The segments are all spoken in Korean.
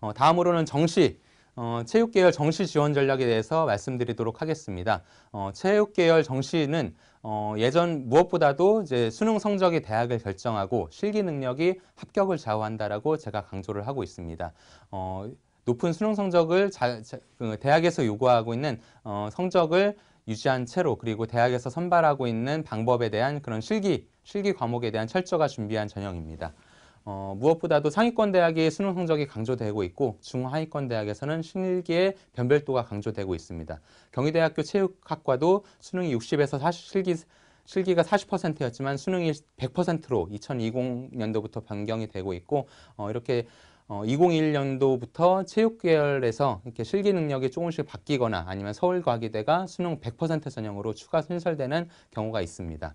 어, 다음으로는 정시 어, 체육계열 정시 지원 전략에 대해서 말씀드리도록 하겠습니다. 어, 체육계열 정시는 어, 예전 무엇보다도 이제 수능 성적이 대학을 결정하고 실기 능력이 합격을 좌우한다라고 제가 강조를 하고 있습니다. 어, 높은 수능 성적을 자, 자, 그 대학에서 요구하고 있는 어, 성적을 유지한 채로 그리고 대학에서 선발하고 있는 방법에 대한 그런 실기 실기 과목에 대한 철저가 준비한 전형입니다. 어, 무엇보다도 상위권 대학의 수능 성적이 강조되고 있고 중하위권 대학에서는 실기의 변별도가 강조되고 있습니다. 경희대학교 체육학과도 수능이 60에서 실기 실기가 40%였지만 수능이 100%로 2020년도부터 변경이 되고 있고 어, 이렇게 어, 2021년도부터 체육계열에서 이렇게 실기 능력이 조금씩 바뀌거나 아니면 서울과기대가 수능 100% 전형으로 추가 신설되는 경우가 있습니다.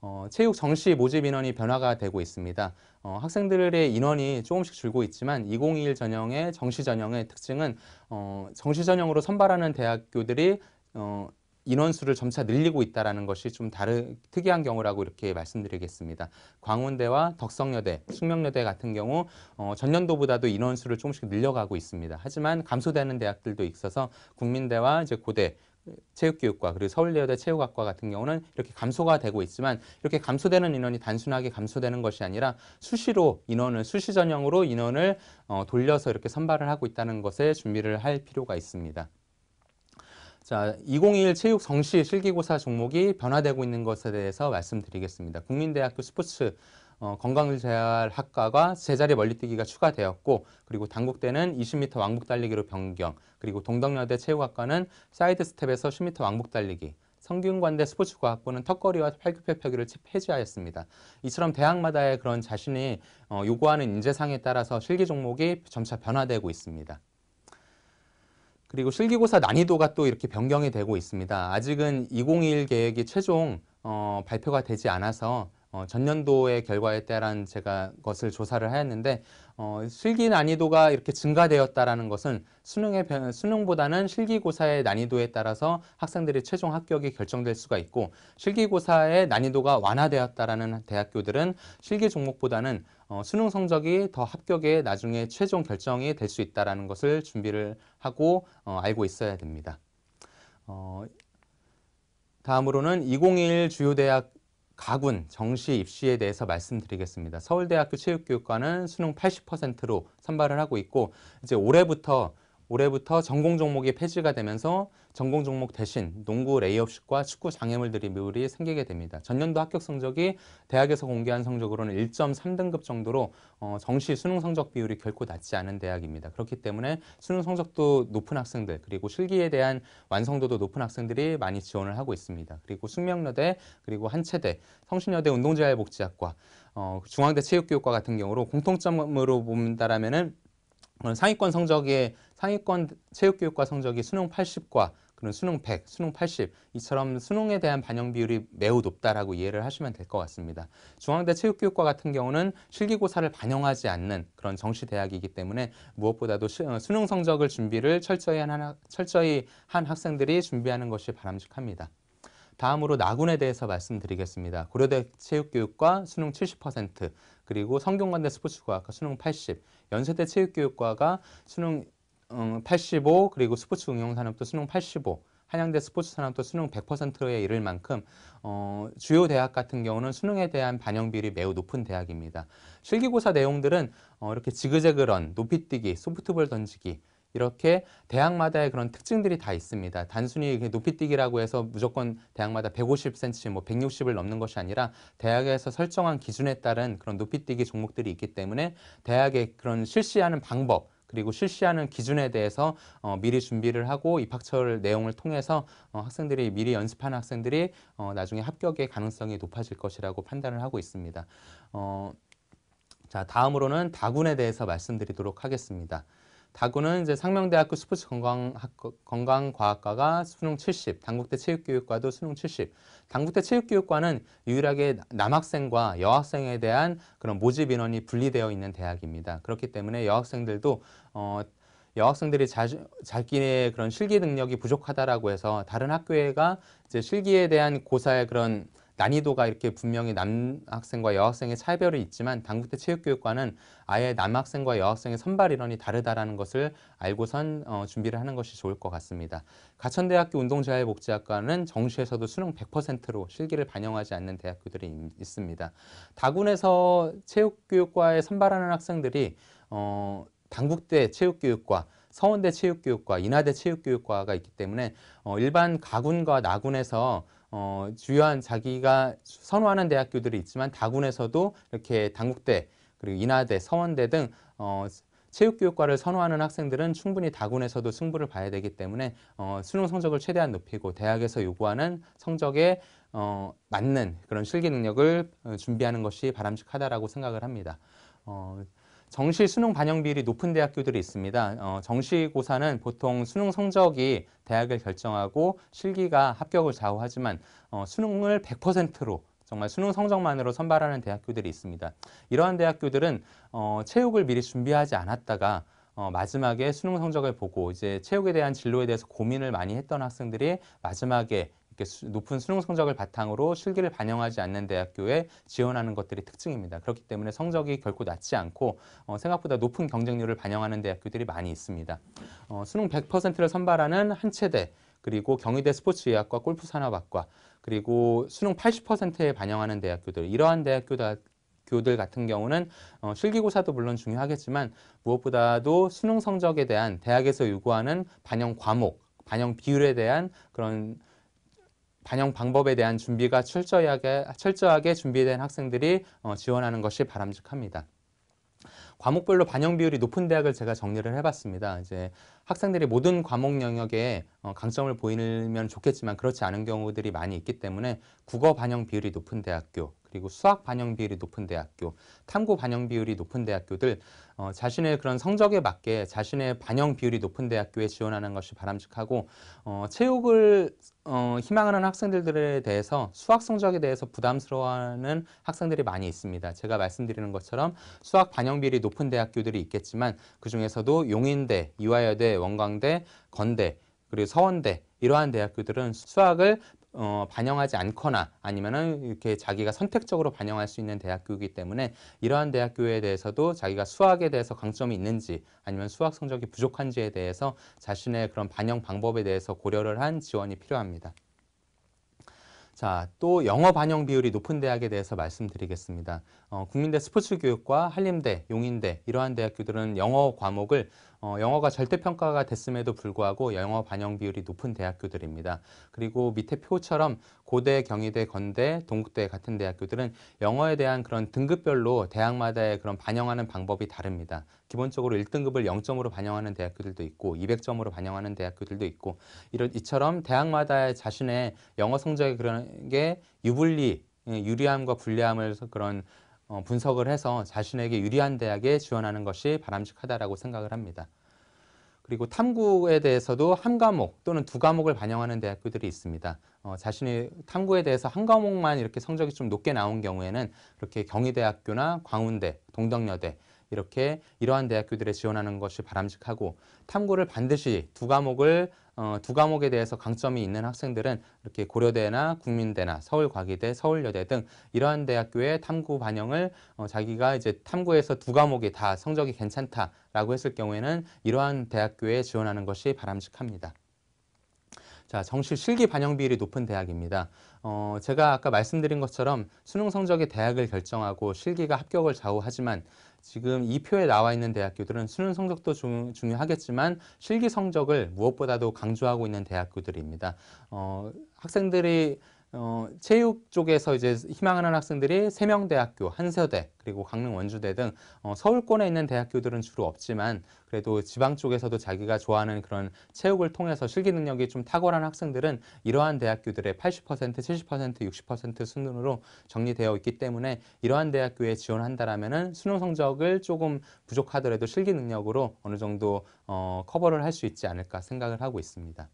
어, 체육 정시 모집 인원이 변화가 되고 있습니다. 어, 학생들의 인원이 조금씩 줄고 있지만 2021 전형의 정시 전형의 특징은 어, 정시 전형으로 선발하는 대학교들이 어, 인원수를 점차 늘리고 있다는 것이 좀 다른 특이한 경우라고 이렇게 말씀드리겠습니다. 광운대와 덕성여대, 숙명여대 같은 경우 어, 전년도보다도 인원수를 조금씩 늘려가고 있습니다. 하지만 감소되는 대학들도 있어서 국민대와 이제 고대, 체육교육과 그리고 서울여대 체육학과 같은 경우는 이렇게 감소가 되고 있지만 이렇게 감소되는 인원이 단순하게 감소되는 것이 아니라 수시로 인원을 수시 전형으로 인원을 어, 돌려서 이렇게 선발을 하고 있다는 것에 준비를 할 필요가 있습니다. 자, 2021 체육 정시 실기고사 종목이 변화되고 있는 것에 대해서 말씀드리겠습니다. 국민대학교 스포츠 어, 건강의사학과가 세자리 멀리뛰기가 추가되었고 그리고 당국대는 20m 왕복 달리기로 변경 그리고 동덕여대 체육학과는 사이드 스텝에서 10m 왕복 달리기 성균관대 스포츠과학부는 턱걸이와 팔굽혀펴기를 폐지하였습니다. 이처럼 대학마다의 그런 자신이 어, 요구하는 인재상에 따라서 실기 종목이 점차 변화되고 있습니다. 그리고 실기고사 난이도가 또 이렇게 변경이 되고 있습니다. 아직은 2021 계획이 최종 어, 발표가 되지 않아서 어, 전년도의 결과에 따른 제가 것을 조사를 하였는데 어, 실기 난이도가 이렇게 증가되었다라는 것은 수능의 변, 수능보다는 실기고사의 난이도에 따라서 학생들이 최종 합격이 결정될 수가 있고 실기고사의 난이도가 완화되었다라는 대학교들은 실기 종목보다는 어, 수능 성적이 더 합격에 나중에 최종 결정이 될 수 있다라는 것을 준비를 하고 어, 알고 있어야 됩니다. 어, 다음으로는 2021 주요 대학 가군 정시 입시에 대해서 말씀드리겠습니다. 서울대학교 체육교육과는 수능 80%로 선발을 하고 있고 이제 올해부터 올해부터 전공 종목이 폐지가 되면서 전공 종목 대신 농구 레이업식과 축구 장애물 들이블이 생기게 됩니다. 전년도 합격 성적이 대학에서 공개한 성적으로는 1.3등급 정도로 어, 정시 수능 성적 비율이 결코 낮지 않은 대학입니다. 그렇기 때문에 수능 성적도 높은 학생들 그리고 실기에 대한 완성도도 높은 학생들이 많이 지원을 하고 있습니다. 그리고 숙명여대 그리고 한체대 성신여대 운동재활복지학과 어, 중앙대 체육교육과 같은 경우로 공통점으로 본다라면은 상위권 성적에 상위권 체육교육과 성적이 수능 80과 그런 수능 100, 수능 80 이처럼 수능에 대한 반영 비율이 매우 높다라고 이해를 하시면 될 것 같습니다. 중앙대 체육교육과 같은 경우는 실기고사를 반영하지 않는 그런 정시대학이기 때문에 무엇보다도 어, 수능 성적을 준비를 철저히 한, 철저히 한 학생들이 준비하는 것이 바람직합니다. 다음으로 낙운에 대해서 말씀드리겠습니다. 고려대 체육교육과 수능 70%, 그리고 성균관대 스포츠과학과 수능 80, 연세대 체육교육과가 수능 85 음, 그리고 스포츠 응용 산업도 수능 85 한양대 스포츠 산업도 수능 100%에 이를 만큼 어, 주요 대학 같은 경우는 수능에 대한 반영 비율이 매우 높은 대학입니다. 실기고사 내용들은 어, 이렇게 지그재그 런, 높이뛰기, 소프트볼 던지기 이렇게 대학마다의 그런 특징들이 다 있습니다. 단순히 높이뛰기라고 해서 무조건 대학마다 150cm, 뭐 160을 넘는 것이 아니라 대학에서 설정한 기준에 따른 그런 높이뛰기 종목들이 있기 때문에 대학의 그런 실시하는 방법, 그리고 실시하는 기준에 대해서 어, 미리 준비를 하고 입학철 내용을 통해서 어, 학생들이 미리 연습한 학생들이 어, 나중에 합격의 가능성이 높아질 것이라고 판단을 하고 있습니다. 어, 자 다음으로는 다군에 대해서 말씀드리도록 하겠습니다. 다구는 이제 상명대학교 스포츠 건강학 건강과학과가 수능 70, 당국대 체육교육과도 수능 70. 당국대 체육교육과는 유일하게 남학생과 여학생에 대한 그런 모집 인원이 분리되어 있는 대학입니다. 그렇기 때문에 여학생들도 어 여학생들이 자주, 자기의 그런 실기 능력이 부족하다라고 해서 다른 학교에가 이제 실기에 대한 고사의 그런 난이도가 이렇게 분명히 남학생과 여학생의 차별이 있지만 당국대 체육교육과는 아예 남학생과 여학생의 선발 인원이 다르다라는 것을 알고선 어, 준비를 하는 것이 좋을 것 같습니다. 가천대학교 운동재활복지학과는 정시에서도 수능 100%로 실기를 반영하지 않는 대학교들이 있습니다. 다군에서 체육교육과에 선발하는 학생들이 어, 당국대 체육교육과 서원대 체육교육과, 인하대 체육교육과가 있기 때문에 어, 일반 가군과 나군에서 어, 주요한 자기가 선호하는 대학교들이 있지만 다군에서도 이렇게 당국대 그리고 인하대, 서원대 등 어, 체육교육과를 선호하는 학생들은 충분히 다군에서도 승부를 봐야 되기 때문에 어, 수능 성적을 최대한 높이고 대학에서 요구하는 성적에 어, 맞는 그런 실기 능력을 어, 준비하는 것이 바람직하다라고 생각을 합니다. 어, 정시 수능 반영 비율이 높은 대학교들이 있습니다. 어, 정시고사는 보통 수능 성적이 대학을 결정하고 실기가 합격을 좌우하지만 어, 수능을 100%로 정말 수능 성적만으로 선발하는 대학교들이 있습니다. 이러한 대학교들은 어, 체육을 미리 준비하지 않았다가 어, 마지막에 수능 성적을 보고 이제 체육에 대한 진로에 대해서 고민을 많이 했던 학생들이 마지막에 높은 수능 성적을 바탕으로 실기를 반영하지 않는 대학교에 지원하는 것들이 특징입니다. 그렇기 때문에 성적이 결코 낮지 않고 어, 생각보다 높은 경쟁률을 반영하는 대학교들이 많이 있습니다. 어, 수능 100%를 선발하는 한체대 그리고 경희대 스포츠의학과 골프산업학과 그리고 수능 80%에 반영하는 대학교들 이러한 대학교들 교들 같은 경우는 어, 실기고사도 물론 중요하겠지만 무엇보다도 수능 성적에 대한 대학에서 요구하는 반영 과목, 반영 비율에 대한 그런 반영 방법에 대한 준비가 철저하게, 철저하게 준비된 학생들이 어, 지원하는 것이 바람직합니다. 과목별로 반영 비율이 높은 대학을 제가 정리를 해봤습니다. 이제 학생들이 모든 과목 영역에 어, 강점을 보이면 좋겠지만 그렇지 않은 경우들이 많이 있기 때문에 국어 반영 비율이 높은 대학교 그리고 수학 반영 비율이 높은 대학교, 탐구 반영 비율이 높은 대학교들 어, 자신의 그런 성적에 맞게 자신의 반영 비율이 높은 대학교에 지원하는 것이 바람직하고 어, 체육을 어, 희망하는 학생들에 대해서 수학 성적에 대해서 부담스러워하는 학생들이 많이 있습니다. 제가 말씀드리는 것처럼 수학 반영 비율이 높은 대학교들이 있겠지만 그중에서도 용인대, 이화여대, 원광대, 건대, 그리고 서원대 이러한 대학교들은 수학을 어, 반영하지 않거나 아니면은 이렇게 자기가 선택적으로 반영할 수 있는 대학교이기 때문에 이러한 대학교에 대해서도 자기가 수학에 대해서 강점이 있는지 아니면 수학 성적이 부족한지에 대해서 자신의 그런 반영 방법에 대해서 고려를 한 지원이 필요합니다. 자, 또 영어 반영 비율이 높은 대학에 대해서 말씀드리겠습니다. 어, 국민대 스포츠 교육과 한림대, 용인대 이러한 대학교들은 영어 과목을 어, 영어가 절대평가가 됐음에도 불구하고 영어 반영 비율이 높은 대학교들입니다. 그리고 밑에 표처럼 고대, 경희대, 건대, 동국대 같은 대학교들은 영어에 대한 그런 등급별로 대학마다의 그런 반영하는 방법이 다릅니다. 기본적으로 1등급을 0점으로 반영하는 대학교들도 있고 200점으로 반영하는 대학교들도 있고 이런 이처럼 대학마다의 자신의 영어 성적에 그런 게 유불리, 예, 유리함과 불리함을 그런 어, 분석을 해서 자신에게 유리한 대학에 지원하는 것이 바람직하다라고 생각을 합니다. 그리고 탐구에 대해서도 한 과목 또는 두 과목을 반영하는 대학교들이 있습니다. 어, 자신이 탐구에 대해서 한 과목만 이렇게 성적이 좀 높게 나온 경우에는 이렇게 경희대학교나 광운대, 동덕여대 이렇게 이러한 대학교들에 지원하는 것이 바람직하고 탐구를 반드시 두 과목을 어, 두 과목에 대해서 강점이 있는 학생들은 이렇게 고려대나 국민대나 서울과기대, 서울여대 등 이러한 대학교의 탐구 반영을 어, 자기가 이제 탐구에서 두 과목이 다 성적이 괜찮다라고 했을 경우에는 이러한 대학교에 지원하는 것이 바람직합니다. 자, 정시 실기 반영 비율이 높은 대학입니다. 어, 제가 아까 말씀드린 것처럼 수능 성적이 대학을 결정하고 실기가 합격을 좌우하지만 지금 이 표에 나와 있는 대학교들은 수능 성적도 중, 요하겠지만 실기 성적을 무엇보다도 강조하고 있는 대학교들입니다. 어, 학생들이 어, 체육 쪽에서 이제 희망하는 학생들이 세명대학교, 한세대 그리고 강릉 원주대 등 어, 서울권에 있는 대학교들은 주로 없지만 그래도 지방 쪽에서도 자기가 좋아하는 그런 체육을 통해서 실기 능력이 좀 탁월한 학생들은 이러한 대학교들의 80%, 70%, 60% 수준으로 정리되어 있기 때문에 이러한 대학교에 지원한다라면은 수능 성적을 조금 부족하더라도 실기 능력으로 어느 정도 어, 커버를 할 수 있지 않을까 생각을 하고 있습니다.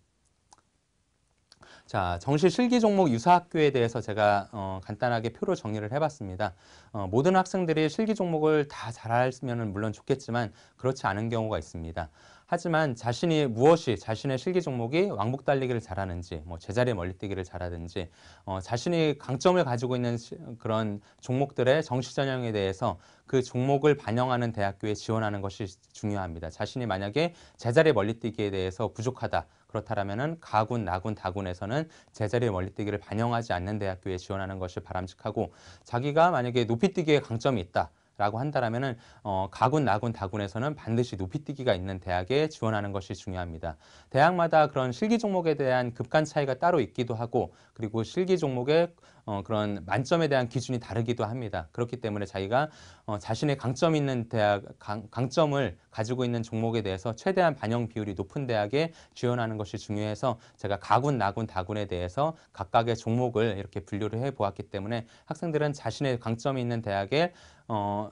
자, 정시 실기 종목 유사학교에 대해서 제가 어, 간단하게 표로 정리를 해봤습니다. 어, 모든 학생들이 실기 종목을 다 잘하면 물론 좋겠지만 그렇지 않은 경우가 있습니다. 하지만 자신이 무엇이 자신의 실기 종목이 왕복 달리기를 잘하는지 뭐 제자리 멀리뛰기를 잘하든지 어, 자신이 강점을 가지고 있는 시, 그런 종목들의 정시 전형에 대해서 그 종목을 반영하는 대학교에 지원하는 것이 중요합니다. 자신이 만약에 제자리 멀리뛰기에 대해서 부족하다 그렇다면 가군, 나군, 다군에서는 제자리 멀리뛰기를 반영하지 않는 대학교에 지원하는 것이 바람직하고 자기가 만약에 높이뛰기에 강점이 있다. 라고 한다면은 어, 가군, 나군, 다군에서는 반드시 높이뛰기가 있는 대학에 지원하는 것이 중요합니다. 대학마다 그런 실기 종목에 대한 급간 차이가 따로 있기도 하고 그리고 실기 종목의 어, 그런 만점에 대한 기준이 다르기도 합니다. 그렇기 때문에 자기가 어, 자신의 강점 있는 대학 강, 강점을 가지고 있는 종목에 대해서 최대한 반영 비율이 높은 대학에 지원하는 것이 중요해서 제가 가군, 나군, 다군에 대해서 각각의 종목을 이렇게 분류를 해 보았기 때문에 학생들은 자신의 강점이 있는 대학에 어,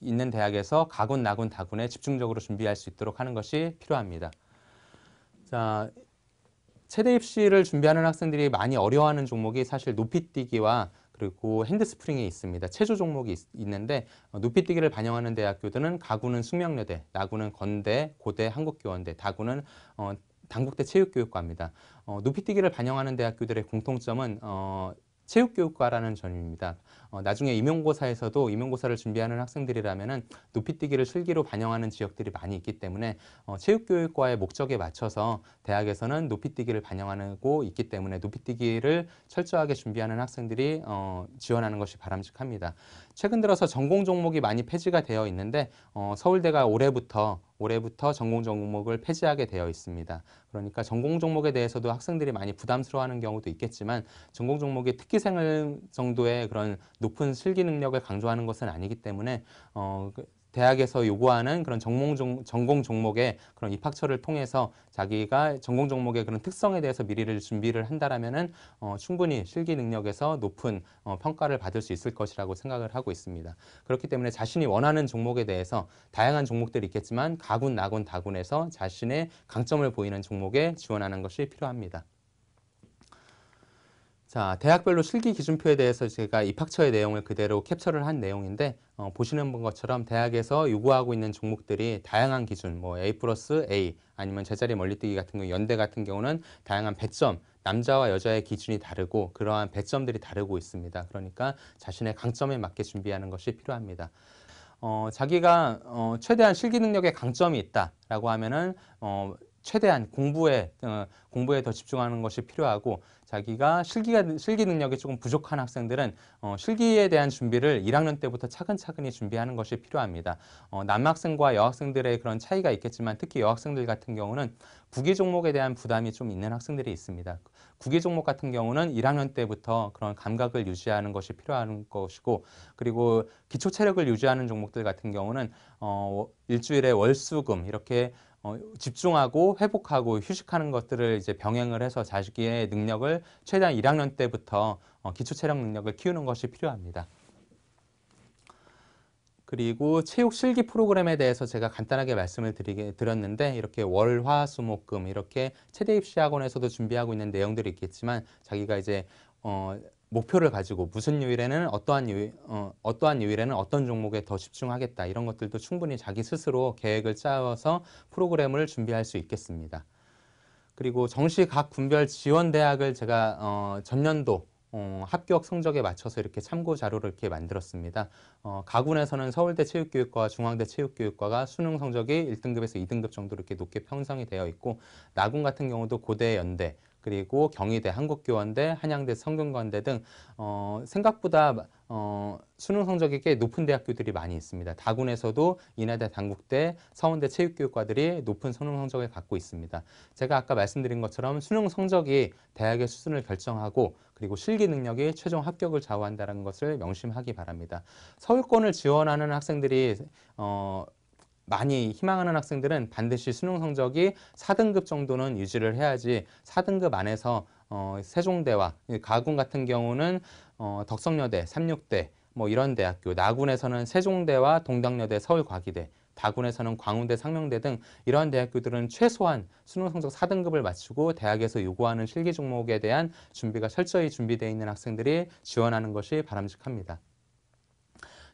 있는 대학에서 가군, 나군, 다군에 집중적으로 준비할 수 있도록 하는 것이 필요합니다. 자, 체대 입시를 준비하는 학생들이 많이 어려워하는 종목이 사실 높이뛰기와 그리고 핸드스프링이 있습니다. 체조 종목이 있, 는데 어, 높이뛰기를 반영하는 대학교들은 가구는 숙명여대, 나구는 건대, 고대, 한국교원대, 다구는 어, 당국대 체육교육과입니다. 어, 높이뛰기를 반영하는 대학교들의 공통점은 어, 체육교육과라는 점입니다. 어, 나중에 임용고사에서도 임용고사를 준비하는 학생들이라면은 높이뛰기를 실기로 반영하는 지역들이 많이 있기 때문에 어, 체육교육과의 목적에 맞춰서 대학에서는 높이뛰기를 반영하고 있기 때문에 높이뛰기를 철저하게 준비하는 학생들이 어, 지원하는 것이 바람직합니다. 최근 들어서 전공 종목이 많이 폐지가 되어 있는데 어, 서울대가 올해부터 올해부터 전공 종목을 폐지하게 되어 있습니다. 그러니까 전공 종목에 대해서도 학생들이 많이 부담스러워하는 경우도 있겠지만 전공 종목이 특기생을 정도의 그런 높은 실기 능력을 강조하는 것은 아니기 때문에 어, 그 대학에서 요구하는 그런 전공, 종, 전공 종목의 그런 입학처를 통해서 자기가 전공 종목의 그런 특성에 대해서 미리를 준비를 한다라면은 어, 충분히 실기 능력에서 높은 어, 평가를 받을 수 있을 것이라고 생각을 하고 있습니다. 그렇기 때문에 자신이 원하는 종목에 대해서 다양한 종목들이 있겠지만 가군, 나군, 다군에서 자신의 강점을 보이는 종목에 지원하는 것이 필요합니다. 자, 대학별로 실기 기준표에 대해서 제가 입학처의 내용을 그대로 캡처를 한 내용인데 어, 보시는 것처럼 대학에서 요구하고 있는 종목들이 다양한 기준, 뭐 A 플러스 A 아니면 제자리 멀리뛰기 같은 경우 연대 같은 경우는 다양한 배점, 남자와 여자의 기준이 다르고 그러한 배점들이 다르고 있습니다. 그러니까 자신의 강점에 맞게 준비하는 것이 필요합니다. 어, 자기가 어, 최대한 실기 능력에 강점이 있다라고 하면은 어, 최대한 공부에 어, 공부에 더 집중하는 것이 필요하고 자기가 실기가 실기 능력이 조금 부족한 학생들은 어, 실기에 대한 준비를 1학년 때부터 차근차근히 준비하는 것이 필요합니다. 어, 남학생과 여학생들의 그런 차이가 있겠지만 특히 여학생들 같은 경우는 국기 종목에 대한 부담이 좀 있는 학생들이 있습니다. 국기 종목 같은 경우는 1학년 때부터 그런 감각을 유지하는 것이 필요한 것이고 그리고 기초 체력을 유지하는 종목들 같은 경우는 어, 일주일에 월수금 이렇게 어, 집중하고 회복하고 휴식하는 것들을 이제 병행을 해서 자식의 능력을 최대한 1학년 때부터 어, 기초 체력 능력을 키우는 것이 필요합니다. 그리고 체육 실기 프로그램에 대해서 제가 간단하게 말씀을 드리게, 드렸는데 이렇게 월, 화, 수, 목, 금 이렇게 체대 입시 학원에서도 준비하고 있는 내용들이 있겠지만 자기가 이제 어, 목표를 가지고 무슨 요일에는 어떠한 요일, 어, 어떠한 요일에는 어떤 종목에 더 집중하겠다 이런 것들도 충분히 자기 스스로 계획을 짜서 프로그램을 준비할 수 있겠습니다. 그리고 정시 각분별 지원 대학을 제가 어, 전년도 어, 합격 성적에 맞춰서 이렇게 참고 자료를 이렇게 만들었습니다. 어, 가군에서는 서울대 체육교육과 중앙대 체육교육과가 수능 성적이 1등급에서 2등급 정도로 이렇게 높게 편성이 되어 있고 나군 같은 경우도 고대, 연대, 그리고 경희대, 한국교원대, 한양대, 성균관대 등 어, 생각보다 어, 수능 성적이 꽤 높은 대학교들이 많이 있습니다. 다군에서도 인하대, 당국대, 서원대 체육교육과들이 높은 수능 성적을 갖고 있습니다. 제가 아까 말씀드린 것처럼 수능 성적이 대학의 수준을 결정하고 그리고 실기 능력이 최종 합격을 좌우한다는 것을 명심하기 바랍니다. 서울권을 지원하는 학생들이 어, 많이 희망하는 학생들은 반드시 수능 성적이 4등급 정도는 유지를 해야지 4등급 안에서 어, 세종대와 가군 같은 경우는 어, 덕성여대, 삼육대 뭐 이런 대학교, 나군에서는 세종대와 동덕여대, 서울과기대 다군에서는 광운대, 상명대 등 이러한 대학교들은 최소한 수능 성적 4등급을 맞추고 대학에서 요구하는 실기 종목에 대한 준비가 철저히 준비되어 있는 학생들이 지원하는 것이 바람직합니다.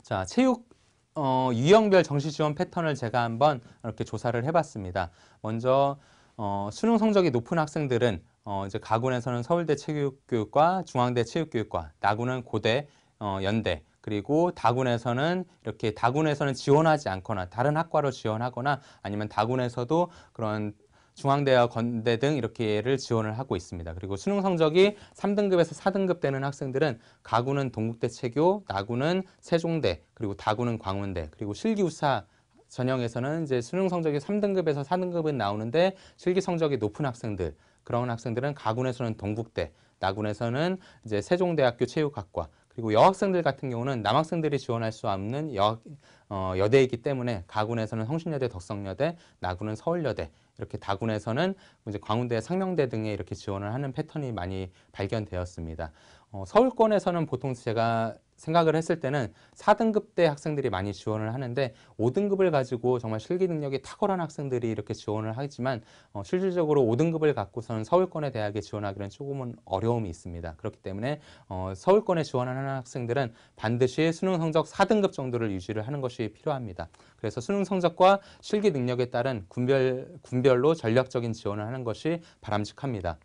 자, 체육 어, 유형별 정시 지원 패턴을 제가 한번 이렇게 조사를 해봤습니다. 먼저 어, 수능 성적이 높은 학생들은 어, 이제 가군에서는 서울대 체육교육과 중앙대 체육교육과, 나군은 고대, 어, 연대, 그리고 다군에서는 이렇게 다군에서는 지원하지 않거나 다른 학과로 지원하거나 아니면 다군에서도 그런 중앙대와 건대 등 이렇게를 지원을 하고 있습니다. 그리고 수능 성적이 3등급에서 4등급 되는 학생들은 가구는 동국대 체교, 나구는 세종대, 그리고 다구는 광운대, 그리고 실기우사 전형에서는 이제 수능 성적이 3등급에서 4등급은 나오는데 실기 성적이 높은 학생들, 그런 학생들은 가군에서는 동국대, 나군에서는 이제 세종대학교 체육학과, 그리고 여학생들 같은 경우는 남학생들이 지원할 수 없는 여, 어, 여대이기 때문에 가군에서는 성신여대, 덕성여대, 나군은 서울여대 이렇게 다군에서는 이제 광운대, 상명대 등에 이렇게 지원을 하는 패턴이 많이 발견되었습니다. 어, 서울권에서는 보통 제가 생각을 했을 때는 4등급 때 학생들이 많이 지원을 하는데 5등급을 가지고 정말 실기 능력이 탁월한 학생들이 이렇게 지원을 하지만 어, 실질적으로 5등급을 갖고서는 서울권의 대학에 지원하기는 조금은 어려움이 있습니다. 그렇기 때문에 어, 서울권에 지원하는 학생들은 반드시 수능 성적 4등급 정도를 유지를 하는 것이 필요합니다. 그래서 수능 성적과 실기 능력에 따른 군별, 군별로 전략적인 지원을 하는 것이 바람직합니다.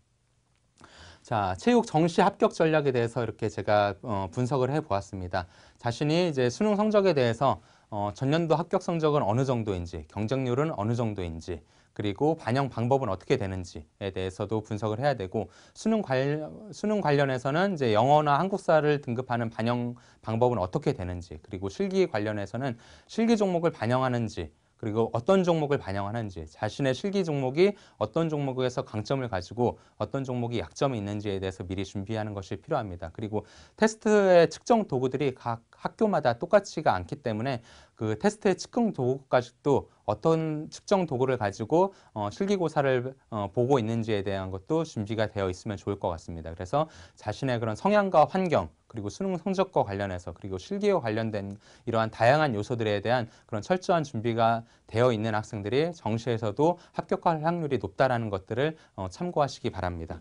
자, 체육 정시 합격 전략에 대해서 이렇게 제가 어, 분석을 해보았습니다. 자신이 이제 수능 성적에 대해서 어, 전년도 합격 성적은 어느 정도인지, 경쟁률은 어느 정도인지, 그리고 반영 방법은 어떻게 되는지에 대해서도 분석을 해야 되고 수능 관련 수능 관련해서는 이제 영어나 한국사를 등급하는 반영 방법은 어떻게 되는지 그리고 실기 관련해서는 실기 종목을 반영하는지 그리고 어떤 종목을 반영하는지 자신의 실기 종목이 어떤 종목에서 강점을 가지고 어떤 종목이 약점이 있는지에 대해서 미리 준비하는 것이 필요합니다. 그리고 테스트의 측정 도구들이 각 학교마다 똑같지가 않기 때문에 그 테스트의 측정 도구까지도 어떤 측정 도구를 가지고 어, 실기고사를 어, 보고 있는지에 대한 것도 준비가 되어 있으면 좋을 것 같습니다. 그래서 자신의 그런 성향과 환경 그리고 수능 성적과 관련해서 그리고 실기와 관련된 이러한 다양한 요소들에 대한 그런 철저한 준비가 되어 있는 학생들이 정시에서도 합격할 확률이 높다라는 것들을 어, 참고하시기 바랍니다.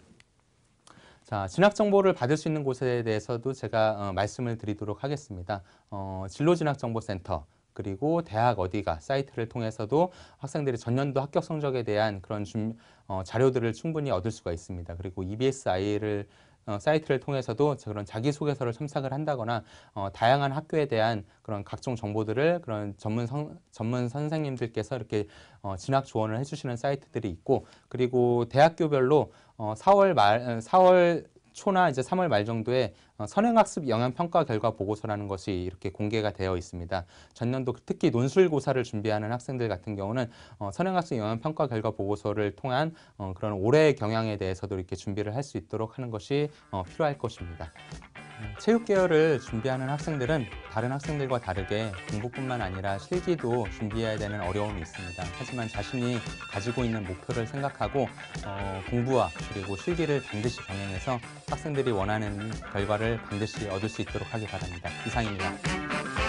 자, 진학 정보를 받을 수 있는 곳에 대해서도 제가 어, 말씀을 드리도록 하겠습니다. 어, 진로진학정보센터 그리고 대학 어디가 사이트를 통해서도 학생들이 전년도 합격 성적에 대한 그런 좀, 어, 자료들을 충분히 얻을 수가 있습니다. 그리고 EBSI를 어, 사이트를 통해서도 그런 자기소개서를 첨삭을 한다거나 어, 다양한 학교에 대한 그런 각종 정보들을 그런 전문 성, 전문 선생님들께서 이렇게 어, 진학 조언을 해주시는 사이트들이 있고 그리고 대학교별로 어, 4월 말 4월 어, 초나 이제 3월 말 정도에 어, 선행학습 영향평가 결과 보고서라는 것이 이렇게 공개가 되어 있습니다. 전년도 특히 논술고사를 준비하는 학생들 같은 경우는 어, 선행학습 영향평가 결과 보고서를 통한 어, 그런 올해의 경향에 대해서도 이렇게 준비를 할 수 있도록 하는 것이 필요할 것입니다. 체육 계열을 준비하는 학생들은 다른 학생들과 다르게 공부뿐만 아니라 실기도 준비해야 되는 어려움이 있습니다. 하지만 자신이 가지고 있는 목표를 생각하고 어, 공부와 그리고 실기를 반드시 병행해서 학생들이 원하는 결과를 반드시 얻을 수 있도록 하기 바랍니다. 이상입니다.